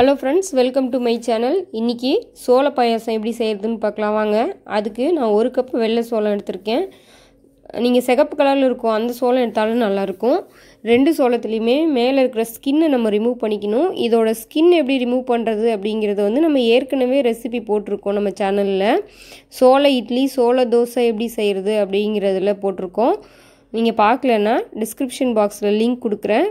hello friends welcome to my channel இன்றைக்கி சோள பாயாசம் எப்படி செய்கிறதுன்னு பார்க்கலாம் வாங்க அதுக்கு நான் ஒரு கப் வெள்ளை சோளம் எடுத்திருக்கேன் நீங்கள் சிகப்பு கலரில் இருக்கும் அந்த சோளம் எடுத்தாலும் நல்லாயிருக்கும் ரெண்டு சோளத்துலேயுமே மேலே இருக்கிற ஸ்கின்னை நம்ம ரிமூவ் பண்ணிக்கணும் இதோட ஸ்கின் எப்படி ரிமூவ் பண்ணுறது அப்படிங்கிறத வந்து நம்ம ஏற்கனவே ரெசிபி போட்டிருக்கோம் நம்ம சேனலில் சோள இட்லி சோள தோசை எப்படி செய்கிறது அப்படிங்கிறதுல போட்டிருக்கோம் நீங்கள் பார்க்கலன்னா டிஸ்கிரிப்ஷன் பாக்ஸில் லிங்க் கொடுக்குறேன்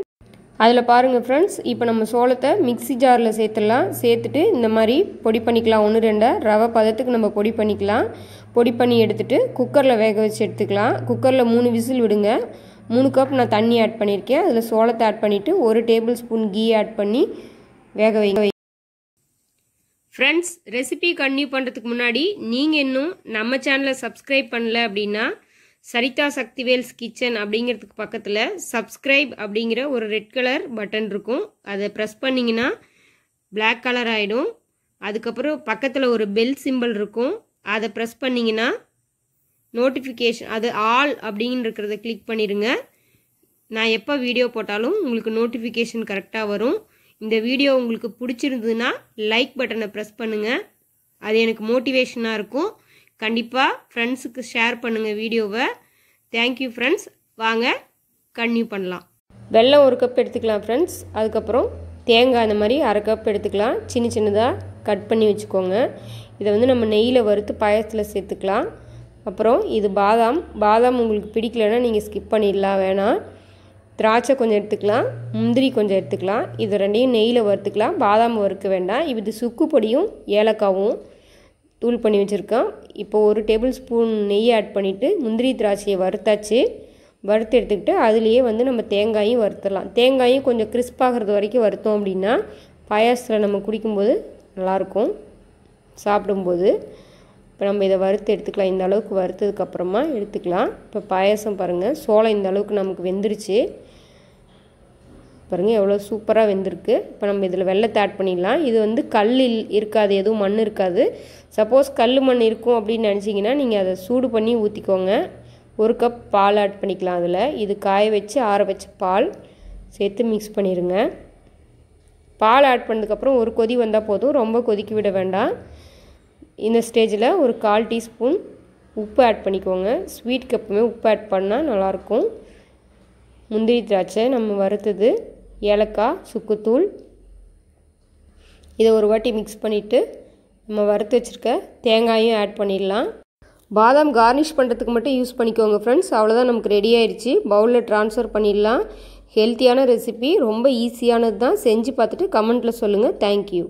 அதில் பாருங்கள் ஃப்ரெண்ட்ஸ் இப்போ நம்ம சோளத்தை மிக்சி ஜாரில் சேர்த்துடலாம் சேர்த்துட்டு இந்த மாதிரி பொடி பண்ணிக்கலாம் ஒன்று ரெண்டை ரவை பதத்துக்கு நம்ம பொடி பண்ணிக்கலாம் பொடி பண்ணி எடுத்துகிட்டு குக்கரில் வேக வச்சு எடுத்துக்கலாம் குக்கரில் மூணு விசில் விடுங்க மூணு கப் நான் தண்ணி ஆட் பண்ணியிருக்கேன் அதில் சோளத்தை ஆட் பண்ணிவிட்டு ஒரு டேபிள் ஸ்பூன் கீ ஆட் பண்ணி வேக வை ஃப்ரெண்ட்ஸ் ரெசிபி கன்டினியூ பண்ணுறதுக்கு முன்னாடி நீங்கள் இன்னும் நம்ம சேனலை சப்ஸ்கிரைப் பண்ணல அப்படின்னா சரிதா சக்திவேல்ஸ் கிச்சன் அப்படிங்கிறதுக்கு பக்கத்தில் சப்ஸ்கிரைப் அப்படிங்கிற ஒரு ரெட் கலர் பட்டன் இருக்கும் அதை ப்ரெஸ் பண்ணிங்கன்னா பிளாக் கலர் ஆகிடும் அதுக்கப்புறம் பக்கத்தில் ஒரு பெல் சிம்பிள் இருக்கும் அதை ப்ரெஸ் பண்ணிங்கன்னா நோட்டிஃபிகேஷன் அது ஆல் அப்படின்னு இருக்கிறத கிளிக் பண்ணிடுங்க நான் எப்போ வீடியோ போட்டாலும் உங்களுக்கு நோட்டிஃபிகேஷன் கரெக்டாக வரும் இந்த வீடியோ உங்களுக்கு பிடிச்சிருந்ததுன்னா லைக் பட்டனை ப்ரெஸ் பண்ணுங்கள் அது எனக்கு மோட்டிவேஷனாக இருக்கும் கண்டிப்பாக ஃப்ரெண்ட்ஸுக்கு ஷேர் பண்ணுங்கள் வீடியோவை தேங்க்யூ ஃப்ரெண்ட்ஸ் வாங்க கன்னியூ பண்ணலாம் வெள்ளம் ஒரு கப் எடுத்துக்கலாம் ஃப்ரெண்ட்ஸ் அதுக்கப்புறம் தேங்காய் அந்த மாதிரி அரை கப் எடுத்துக்கலாம் சின்ன சின்னதாக கட் பண்ணி வச்சுக்கோங்க இதை வந்து நம்ம நெய்யில் வறுத்து பாயசத்தில் சேர்த்துக்கலாம் அப்புறம் இது பாதாம் பாதாம் உங்களுக்கு பிடிக்கலைன்னா நீங்கள் ஸ்கிப் பண்ணிடலாம் வேணாம் திராட்சை கொஞ்சம் எடுத்துக்கலாம் முந்திரி கொஞ்சம் எடுத்துக்கலாம் இது ரெண்டையும் நெய்யில் வறுத்துக்கலாம் பாதாம் வறுக்க வேண்டாம் இது சுக்கு பொடியும் ஏலக்காவும் தூள் பண்ணி வச்சுருக்கேன் இப்போ ஒரு டேபிள் ஸ்பூன் நெய் ஆட் பண்ணிவிட்டு முந்திரி திராட்சையை வறுத்தாச்சு வறுத்து எடுத்துக்கிட்டு அதுலேயே வந்து நம்ம தேங்காயும் வறுத்துடலாம் தேங்காயும் கொஞ்சம் கிறிஸ்பாகிறது வரைக்கும் வறுத்தோம் அப்படின்னா பாயாசத்தில் நம்ம குடிக்கும்போது நல்லாயிருக்கும் சாப்பிடும்போது இப்போ நம்ம இதை வறுத்து எடுத்துக்கலாம் இந்த அளவுக்கு வறுத்ததுக்கப்புறமா எடுத்துக்கலாம் இப்போ பாயாசம் பாருங்கள் சோளம் இந்த அளவுக்கு நமக்கு வெந்துருச்சு பாருங்கள் எவ்வளோ சூப்பராக வெந்திருக்கு இப்போ நம்ம இதில் வெள்ளத்தை ஆட் பண்ணிடலாம் இது வந்து கல் இருக்காது எதுவும் மண் இருக்காது சப்போஸ் கல் மண் இருக்கும் அப்படின்னு நினச்சிங்கன்னா நீங்கள் அதை சூடு பண்ணி ஊற்றிக்கோங்க ஒரு கப் பால் ஆட் பண்ணிக்கலாம் அதில் இது காய வச்சு ஆற வச்ச பால் சேர்த்து மிக்ஸ் பண்ணிடுங்க பால் ஆட் பண்ணதுக்கப்புறம் ஒரு கொதி வந்தால் போதும் ரொம்ப கொதிக்க விட வேண்டாம் இந்த ஸ்டேஜில் ஒரு கால் டீஸ்பூன் உப்பு ஆட் பண்ணிக்கோங்க ஸ்வீட் கப்புமே உப்பு ஆட் பண்ணால் நல்லாயிருக்கும் முந்திரி திராட்சை நம்ம வறுத்தது ஏலக்காய் சுக்குத்தூள் இதை ஒரு வாட்டி மிக்ஸ் பண்ணிவிட்டு நம்ம வறுத்து வச்சுருக்க தேங்காயும் ஆட் பண்ணிடலாம் பாதாம் கார்னிஷ் பண்ணுறதுக்கு மட்டும் யூஸ் பண்ணிக்கோங்க ஃப்ரெண்ட்ஸ் அவ்வளோதான் நமக்கு ரெடி ஆயிடுச்சு பவுலில் ட்ரான்ஸ்ஃபர் பண்ணிடலாம் ஹெல்த்தியான ரெசிபி ரொம்ப ஈஸியானது தான் செஞ்சு பார்த்துட்டு கமெண்ட்டில் சொல்லுங்கள் தேங்க்யூ